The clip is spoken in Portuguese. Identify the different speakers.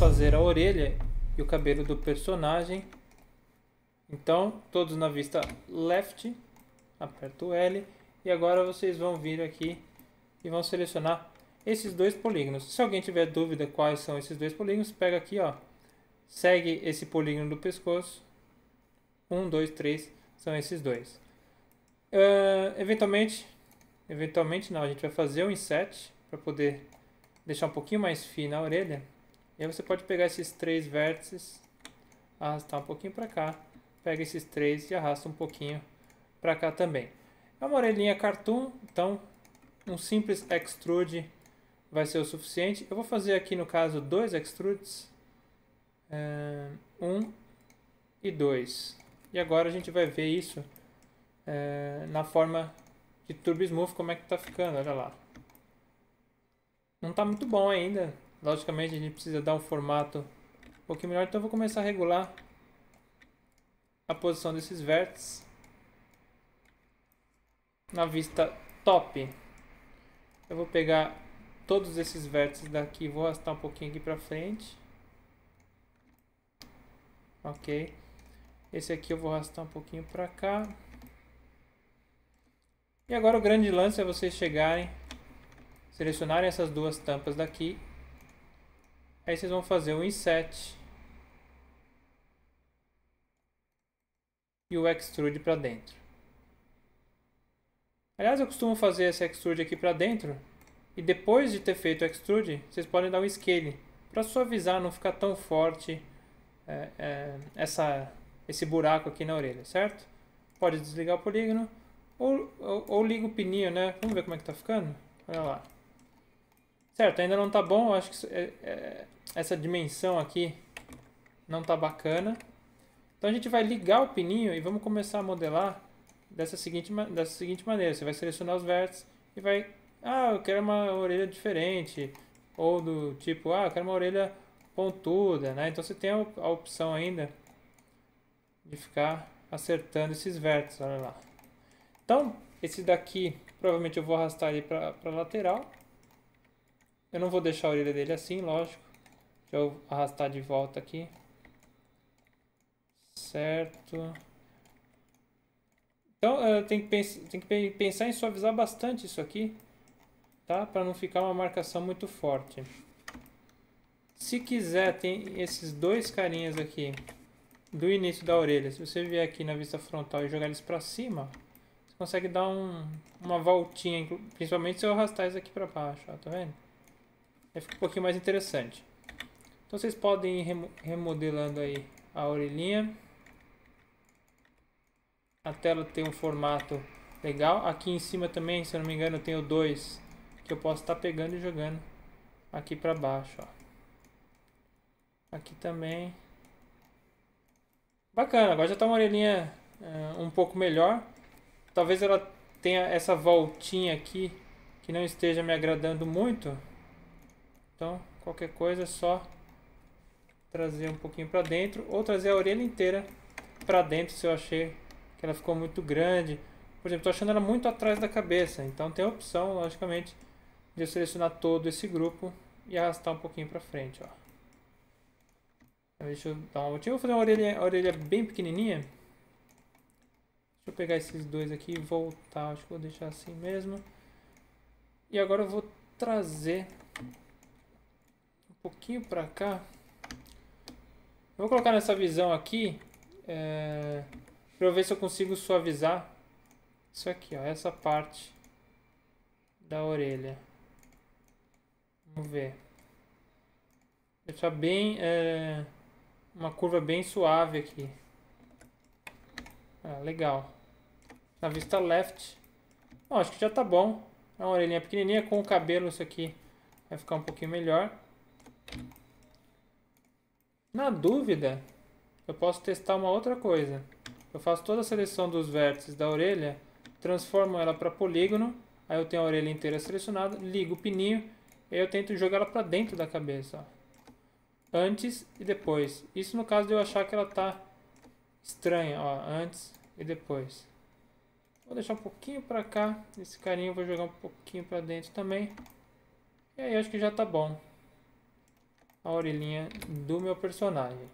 Speaker 1: fazer a orelha e o cabelo do personagem. Então, todos na vista left, aperto L e agora vocês vão vir aqui e vão selecionar esses dois polígonos. Se alguém tiver dúvida quais são esses dois polígonos, pega aqui, ó, segue esse polígono do pescoço. 1, 2, 3 são esses dois. Uh, eventualmente, eventualmente não, a gente vai fazer um inset para poder deixar um pouquinho mais fina a orelha. E aí você pode pegar esses três vértices, arrastar um pouquinho para cá, pega esses três e arrasta um pouquinho para cá também. É uma orelhinha cartoon, então um simples extrude vai ser o suficiente. Eu vou fazer aqui no caso dois extrudes, eh, um e dois. E agora a gente vai ver isso eh, na forma de Turbo Smooth, como é que está ficando, olha lá. Não está muito bom ainda, Logicamente a gente precisa dar um formato um pouquinho melhor, então eu vou começar a regular a posição desses vértices na vista top. Eu vou pegar todos esses vértices daqui, vou arrastar um pouquinho aqui para frente. Ok. Esse aqui eu vou arrastar um pouquinho para cá. E agora o grande lance é vocês chegarem, selecionarem essas duas tampas daqui Aí vocês vão fazer um inset e o extrude para dentro. Aliás, eu costumo fazer esse extrude aqui para dentro e depois de ter feito o extrude, vocês podem dar um scale para suavizar, não ficar tão forte é, é, essa, esse buraco aqui na orelha, certo? Pode desligar o polígono ou, ou, ou liga o pininho, né? Vamos ver como é que tá ficando? Olha lá. Certo, ainda não está bom. Eu acho que é, é, essa dimensão aqui não está bacana. Então a gente vai ligar o pininho e vamos começar a modelar dessa seguinte, dessa seguinte maneira. Você vai selecionar os vértices e vai... Ah, eu quero uma orelha diferente. Ou do tipo, ah, eu quero uma orelha pontuda, né? Então você tem a opção ainda de ficar acertando esses vértices, olha lá. Então, esse daqui, provavelmente eu vou arrastar ele para a lateral. Eu não vou deixar a orelha dele assim, lógico. Deixa eu arrastar de volta aqui. Certo. Então, eh, eu tenho que, pens tenho que pensar em suavizar bastante isso aqui, tá? Para não ficar uma marcação muito forte. Se quiser, tem esses dois carinhas aqui do início da orelha. Se você vier aqui na vista frontal e jogar eles para cima, você consegue dar um, uma voltinha, principalmente se eu arrastar isso aqui para baixo, ó, tá vendo? Aí fica um pouquinho mais interessante. Então vocês podem ir remodelando aí a orelhinha. A tela tem um formato legal. Aqui em cima também, se eu não me engano, eu tenho dois que eu posso estar pegando e jogando aqui para baixo. Ó. Aqui também. Bacana, agora já está uma orelhinha uh, um pouco melhor. Talvez ela tenha essa voltinha aqui que não esteja me agradando muito. Então, qualquer coisa é só trazer um pouquinho para dentro ou trazer a orelha inteira para dentro se eu achei que ela ficou muito grande. Por exemplo, estou achando ela muito atrás da cabeça, então tem a opção, logicamente, de eu selecionar todo esse grupo e arrastar um pouquinho para frente, ó. Então, deixa eu dar uma voltinha, vou fazer uma orelha, orelha bem pequenininha. Deixa eu pegar esses dois aqui e voltar, acho que vou deixar assim mesmo. E agora eu vou trazer pouquinho para cá. vou colocar nessa visão aqui. É, para eu ver se eu consigo suavizar isso aqui, ó, essa parte da orelha. Vamos ver. Deixar bem é, uma curva bem suave aqui. Ah, legal. Na vista left. Bom, acho que já tá bom. é uma orelhinha pequenininha com o cabelo isso aqui vai ficar um pouquinho melhor. Na dúvida, eu posso testar uma outra coisa. Eu faço toda a seleção dos vértices da orelha, transformo ela para polígono, aí eu tenho a orelha inteira selecionada, ligo o pininho, e eu tento jogar ela para dentro da cabeça. Ó. Antes e depois. Isso no caso de eu achar que ela está estranha, ó, antes e depois. Vou deixar um pouquinho para cá, esse carinho eu vou jogar um pouquinho para dentro também. E aí acho que já está bom a orelhinha do meu personagem.